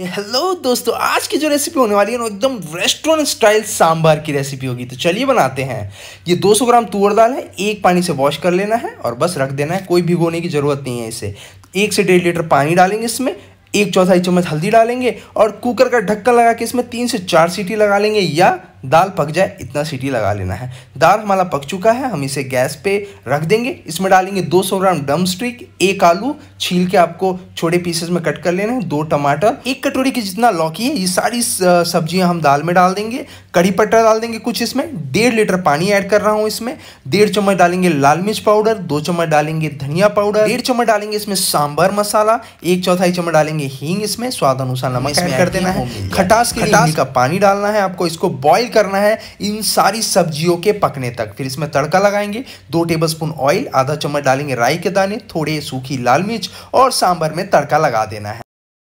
hello दोस्तों आज की जो रेसिपी होने वाली है ना एकदम रेस्टोरेंट स्टाइल सांभर की रेसिपी होगी तो चलिए बनाते हैं ये 200 ग्राम तुअर दाल है एक पानी से वॉश कर लेना है और बस रख देना है कोई भिगोने की ज़रूरत नहीं है इसे एक से डेढ़ लीटर पानी डालेंगे इसमें एक चौथाई चम्मच हल्दी डालेंगे और कुकर का ढक्कन लगा के इसमें तीन से चार सीटी लगा लेंगे या दाल पक जाए इतना सीटी लगा लेना है दाल हमारा पक चुका है हम इसे गैस पे रख देंगे इसमें डालेंगे 200 ग्राम डम स्टिक एक आलू छील के आपको छोटे पीसेस में कट कर लेना है दो टमाटर एक कटोरी की जितना लौकी है ये सारी सब्जियां हम दाल में डाल देंगे कड़ी पट्टा डाल देंगे कुछ इसमें डेढ़ लीटर पानी ऐड कर रहा हूँ इसमें डेढ़ चम्मच डालेंगे लाल मिर्च पाउडर दो चम्मच डालेंगे धनिया पाउडर डेढ़ चम्मच डालेंगे इसमें सांबर मसाला एक चौथाई चम्मच डालेंगे हींग इसमें स्वाद अनुसार नमक ऐड कर देना है खटास के लिए का पानी डालना है आपको इसको बॉइल करना है इन सारी सब्जियों के पकने तक फिर इसमें तड़का लगाएंगे दो टेबलस्पून ऑयल आधा चम्मच डालेंगे राई के दाने थोड़े सूखी लाल मिर्च और सांभर में तड़का लगा देना है